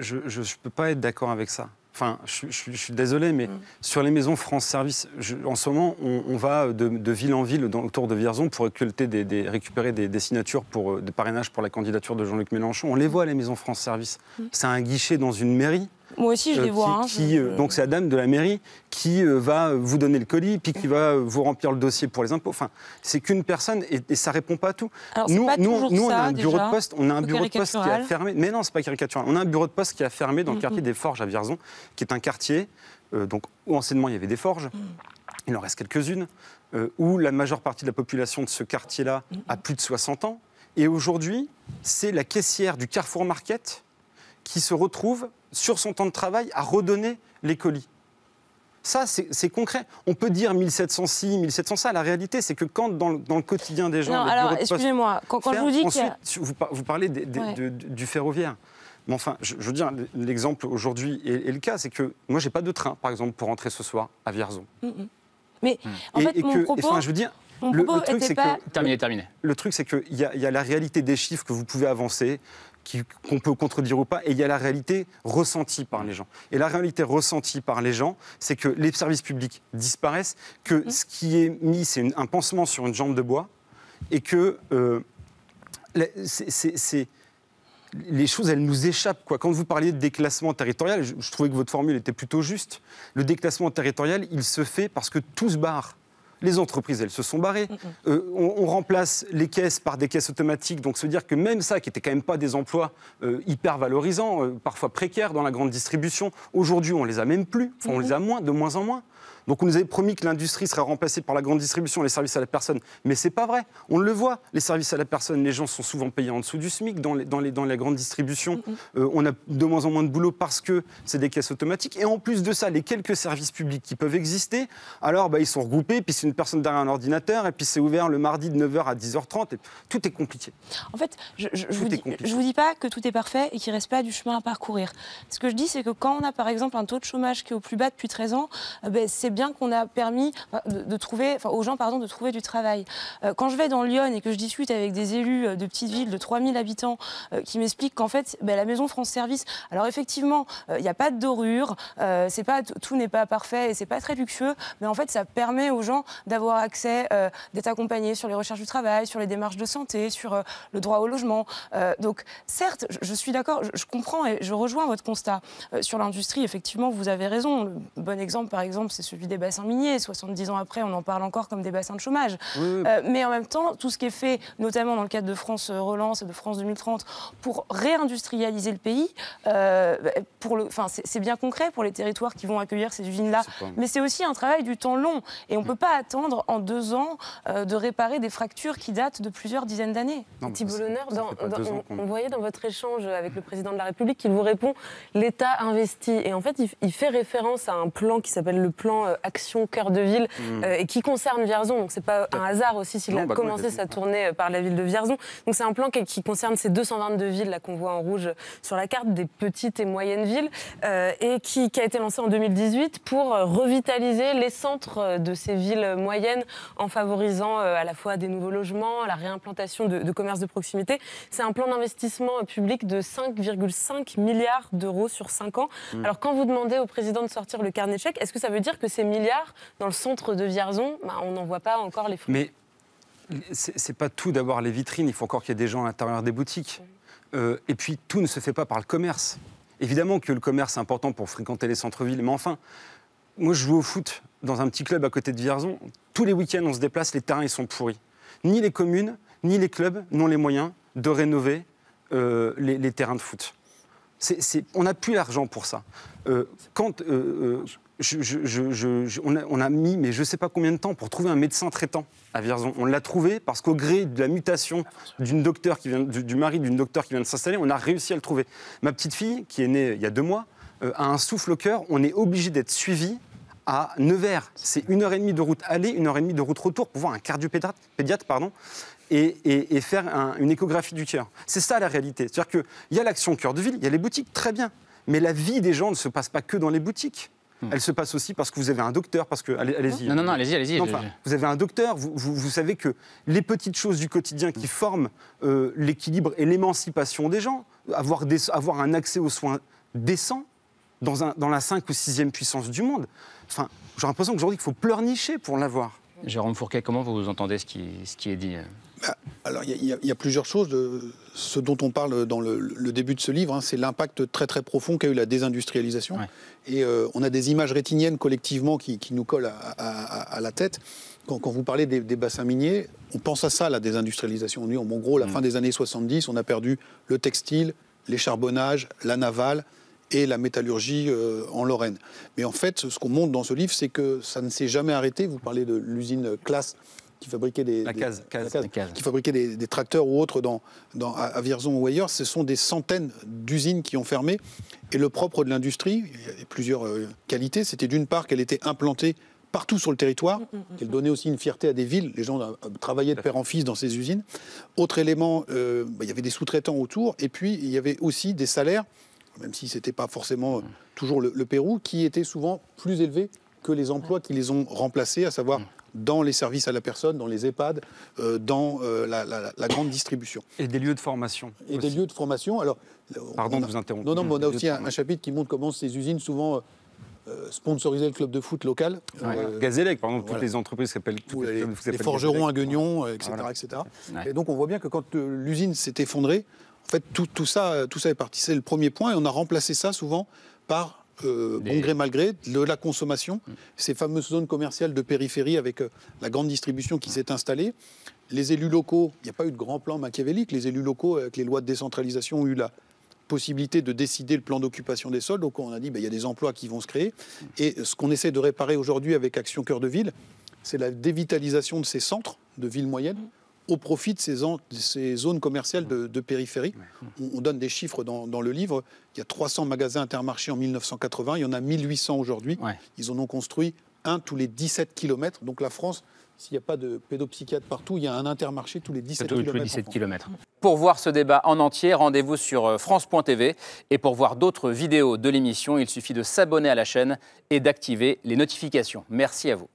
je ne peux pas être d'accord avec ça. Enfin, je, suis désolé, mais mm. sur les maisons France Service, en ce moment, on, va de, ville en ville autour de Vierzon pour des, récupérer des, signatures pour, euh, de parrainage pour la candidature de Jean-Luc Mélenchon. On les mm. voit, les maisons France Service. Mm. C'est un guichet dans une mairie. Moi aussi, je euh, les vois. Hein, euh, donc c'est la dame de la mairie qui euh, va vous donner le colis, puis qui va vous remplir le dossier pour les impôts. Enfin, c'est qu'une personne et, ça répond pas à tout. nous, nous, nous, on a un bureau de poste, on a un bureau de poste qui a fermé. Mais non, c'est pas caricatural. On a un bureau de poste qui a fermé dans le mm, quartier mm. des Forges à Vierzon, qui est un quartier donc où anciennement il y avait des forges. Mm. Il en reste quelques-unes où la majeure partie de la population de ce quartier-là a plus de 60 ans. Et aujourd'hui, c'est la caissière du Carrefour Market qui se retrouve sur son temps de travail à redonner les colis. Ça, c'est concret. On peut dire 1706, 1700 ça. La réalité, c'est que quand dans le, quotidien des gens, non, alors excusez-moi, quand, je vous dis ensuite, vous, parlez du ferroviaire. Mais enfin, je, veux dire, l'exemple aujourd'hui est, le cas, c'est que moi, je n'ai pas de train, par exemple, pour rentrer ce soir à Vierzon. Mais mm. en fait, mon que, propos... je veux dire, le, truc, c'est que terminé, qu'il y, a la réalité des chiffres que vous pouvez avancer, qu'on peut contredire ou pas, et il y a la réalité ressentie par les gens. Et la réalité ressentie par les gens, c'est que les services publics disparaissent, que mhm. ce qui est mis, c'est un pansement sur une jambe de bois, et que euh, les choses, elles nous échappent. Quoi. Quand vous parliez de déclassement territorial, je, je trouvais que votre formule était plutôt juste. Le déclassement territorial, il se fait parce que tout se barre les entreprises, elles se sont barrées. Euh, on, remplace les caisses par des caisses automatiques. Donc, se dire que même ça, qui n'était quand même pas des emplois euh, hyper valorisants, euh, parfois précaires dans la grande distribution, aujourd'hui, on les a même plus. on les a moins, de moins en moins. Donc on nous avait promis que l'industrie serait remplacée par la grande distribution les services à la personne. Mais ce n'est pas vrai. On le voit. Les services à la personne, les gens sont souvent payés en dessous du SMIC dans, les, dans, les, la grande distribution. Mm-hmm. Euh, on a de moins en moins de boulot parce que c'est des caisses automatiques. Et en plus de ça, les quelques services publics qui peuvent exister, alors bah, ils sont regroupés, puis c'est une personne derrière un ordinateur, et puis c'est ouvert le mardi de 9h à 10h30. tout est compliqué. En fait, je, ne vous dis, pas que tout est parfait et qu'il reste pas du chemin à parcourir. Ce que je dis, c'est que quand on a par exemple un taux de chômage qui est au plus bas depuis 13 ans, euh, ben, c'est bien qu'on a permis de, trouver, aux gens pardon, de trouver du travail. Euh, quand je vais dans Lyon et que je discute avec des élus euh, de petites villes de 3000 habitants euh, qui m'expliquent qu'en fait, ben, la maison France Service, alors effectivement, il n'y a pas de dorure, c'est pas, tout n'est pas parfait et c'est pas très luxueux, mais en fait, ça permet aux gens d'avoir accès, d'être accompagnés sur les recherches du travail, sur les démarches de santé, sur le droit au logement. donc, certes, je, suis d'accord, je, comprends et je rejoins votre constat. sur l'industrie, effectivement, vous avez raison. Le bon exemple, par exemple, c'est celui des bassins miniers. 70 ans après, on en parle encore comme des bassins de chômage. Euh, mais en même temps, tout ce qui est fait, notamment dans le cadre de France Relance et de France 2030, pour réindustrialiser le pays, euh, pour le, c'est bien concret pour les territoires qui vont accueillir ces usines-là. Mais c'est aussi un travail du temps long. Et on ne mm. peut pas attendre en deux ans euh, de réparer des fractures qui datent de plusieurs dizaines d'années. Thibault on, on, voyait dans votre échange avec le président de la République qu'il vous répond l'État investit. Et en fait, il, il fait référence à un plan qui s'appelle le plan euh, Action Cœur de Ville hmm. euh, et qui concerne Vierzon. Donc c'est pas un hasard aussi s'il a bah, commencé sa tournée euh, par la ville de Vierzon. Donc c'est un plan qui, concerne ces 222 villes là qu'on voit en rouge sur la carte, des petites et moyennes villes, et qui, a été lancé en 2018 pour revitaliser les centres de ces villes moyennes en favorisant à la fois des nouveaux logements, la réimplantation de, commerces de proximité. C'est un plan d'investissement public de 5,5 milliards d'euros sur 5 ans. Hmm. Alors quand vous demandez au président de sortir le carnet de est-ce que ça veut dire que c'est milliards, dans le centre de Vierzon, bah, on n'en voit pas encore les fruits. Mais c'est pas tout d'avoir les vitrines, il faut encore qu'il y ait des gens à l'intérieur des boutiques. Euh, et puis tout ne se fait pas par le commerce. Évidemment que le commerce est important pour fréquenter les centres-villes, mais enfin, moi je joue au foot dans un petit club à côté de Vierzon. Tous les week-ends on se déplace, les terrains ils sont pourris. Ni les communes, ni les clubs n'ont les moyens de rénover euh, les, terrains de foot. on n'a plus l'argent pour ça. Euh, quand, on, a, mis, mais je ne sais pas combien de temps, pour trouver un médecin traitant à Vierzon. On l'a trouvé parce qu'au gré de la mutation d'une docteur qui vient, du, mari d'une docteur qui vient de s'installer, on a réussi à le trouver. Ma petite fille, qui est née il y a deux mois, euh, a un souffle au cœur. On est obligé d'être suivi à Nevers. C'est une heure et demie de route aller, une heure et demie de route retour pour voir un cardiopédiatre. Pédiatre, pardon. Et, faire une échographie du cœur. C'est ça la réalité. C'est-à-dire qu'il y a l'action cœur de ville, il y a les boutiques, très bien. Mais la vie des gens ne se passe pas que dans les boutiques. Hmm. Elle se passe aussi parce que vous avez un docteur, parce que allez-y. Non, non, non, allez-y, allez-y. vous avez un docteur, vous, savez que les petites choses du quotidien qui hmm. forment euh, l'équilibre et l'émancipation des gens, avoir, un accès aux soins décent dans, la 5 ou 6e puissance du monde, enfin, j'ai l'impression qu'aujourd'hui qu'il faut pleurnicher pour l'avoir. Jérôme Fourquet, comment vous entendez ce qui, ce qui est dit euh bah, Alors, il y, a plusieurs choses. De ce dont on parle dans le, début de ce livre, hein, c'est l'impact très très profond qu'a eu la désindustrialisation. Et euh, on a des images rétiniennes collectivement qui, nous collent à, la tête. Quand, vous parlez des, bassins miniers, on pense à ça, la désindustrialisation. On en gros, la mm. fin des années 70, on a perdu le textile, les charbonnages, la navale et la métallurgie euh, en Lorraine. Mais en fait, ce qu'on montre dans ce livre, c'est que ça ne s'est jamais arrêté. Vous parlez de l'usine Classe qui fabriquait des, qui fabriquait des, tracteurs ou autres dans, à Vierzon ou ailleurs. Ce sont des centaines d'usines qui ont fermé. Et le propre de l'industrie, il y avait plusieurs euh, qualités, c'était d'une part qu'elle était implantée partout sur le territoire, mm, mm, mm, qu'elle donnait aussi une fierté à des villes. Les gens euh, travaillaient de père en fils dans ces usines. Autre élément, bah, il y avait des sous-traitants autour, et puis il y avait aussi des salaires même si ce n'était pas forcément euh, toujours le, Pérou, qui était souvent plus élevé que les emplois qui les ont remplacés, à savoir dans les services à la personne, dans les EHPAD, euh, dans euh, la, grande distribution. Et des lieux de formation. Et des lieux de formation. Alors, Pardon de vous interrompre. Non, non, mais on a aussi un, chapitre qui montre comment ces usines souvent... sponsorisées le club de foot local. Gazellec, par exemple, toutes les entreprises s'appellent. Les, les, forgerons à Guignon, etc. etc. Et donc on voit bien que quand l'usine s'est effondrée, en fait, tout, ça, euh, tout ça est parti. C'est le premier point, et on a remplacé ça souvent par euh, bon gré mal gré, de la consommation, mm. ces fameuses zones commerciales de périphérie avec euh, la grande distribution qui s'est installée. Les élus locaux, il n'y a pas eu de grand plan machiavélique, les élus locaux, avec les lois de décentralisation, ont eu la possibilité de décider le plan d'occupation des sols. Donc on a dit, ben, il y a des emplois qui vont se créer. Mm. Et ce qu'on essaie de réparer aujourd'hui avec Action Cœur de Ville, c'est la dévitalisation de ces centres de villes moyennes au profit de ces, ces zones commerciales de, périphérie. On, donne des chiffres dans, le livre. Il y a 300 magasins intermarchés en 1980, il y en a 1800 aujourd'hui. Ils en ont construit un tous les 17 km. Donc la France, s'il n'y a pas de pédopsychiatre partout, il y a un intermarché tous les 17 Tous les 17 km. Pour voir ce débat en entier, rendez-vous sur euh, France.tv. Et pour voir d'autres vidéos de l'émission, il suffit de s'abonner à la chaîne et d'activer les notifications. Merci à vous.